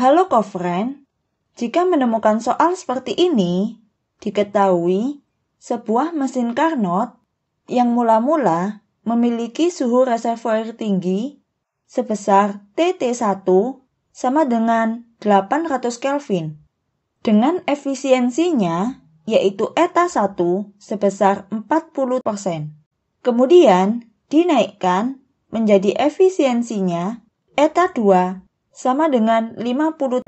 Halo kofren, jika menemukan soal seperti ini, diketahui sebuah mesin Carnot yang mula-mula memiliki suhu reservoir tinggi sebesar TT1 sama dengan 800 Kelvin dengan efisiensinya yaitu eta 1 sebesar 40%. Kemudian dinaikkan menjadi efisiensinya eta 2 sama dengan 50%.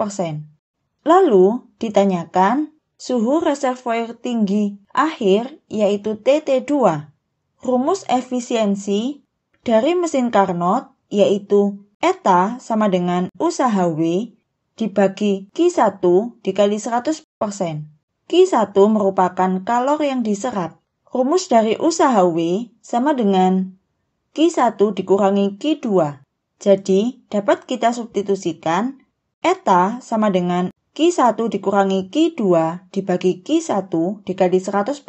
Lalu ditanyakan suhu reservoir tinggi akhir yaitu TT2. Rumus efisiensi dari mesin Carnot yaitu eta sama dengan usaha W dibagi Q1 dikali 100%. Q1 merupakan kalor yang diserap. Rumus dari usaha W sama dengan Q1 dikurangi Q2. Jadi, dapat kita substitusikan eta sama dengan Q1 dikurangi Q2 dibagi Q1 dikali 100%.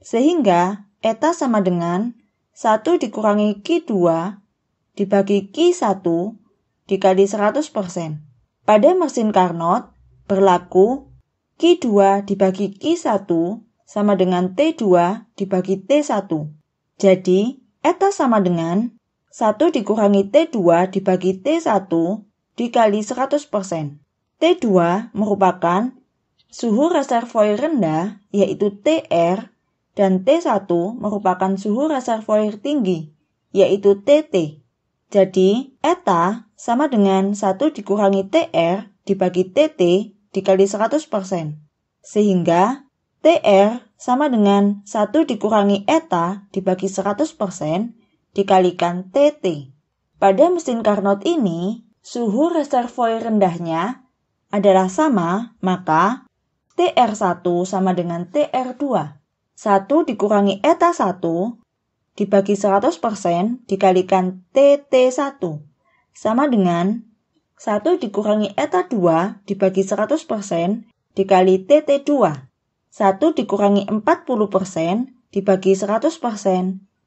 Sehingga, eta sama dengan 1 dikurangi Q2 dibagi Q1 dikali 100%. Pada mesin Carnot, berlaku Q2 dibagi Q1 sama dengan T2 dibagi T1. Jadi, eta sama dengan 1 dikurangi T2 dibagi T1 dikali 100%. T2 merupakan suhu reservoir rendah yaitu TR dan T1 merupakan suhu reservoir tinggi yaitu TT. Jadi, eta sama dengan 1 dikurangi TR dibagi TT dikali 100%. Sehingga TR sama dengan 1 dikurangi eta dibagi 100% dikalikan TT. Pada mesin Carnot ini, suhu reservoir rendahnya adalah sama, maka TR1 sama dengan TR2. 1 dikurangi eta 1 dibagi 100% dikalikan TT1 sama dengan 1 dikurangi eta 2 dibagi 100% dikali TT2. 1 dikurangi 40% dibagi 100%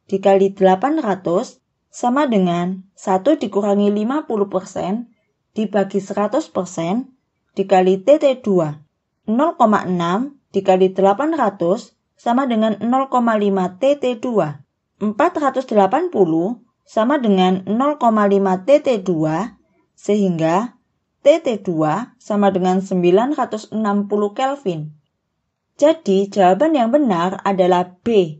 dikali 800 sama dengan 1 dikurangi 50% dibagi 100% dikali TT2. 0,6 dikali 800 sama dengan 0,5 TT2. 480 sama dengan 0,5 TT2 sehingga TT2 sama dengan 960 Kelvin. Jadi jawaban yang benar adalah B.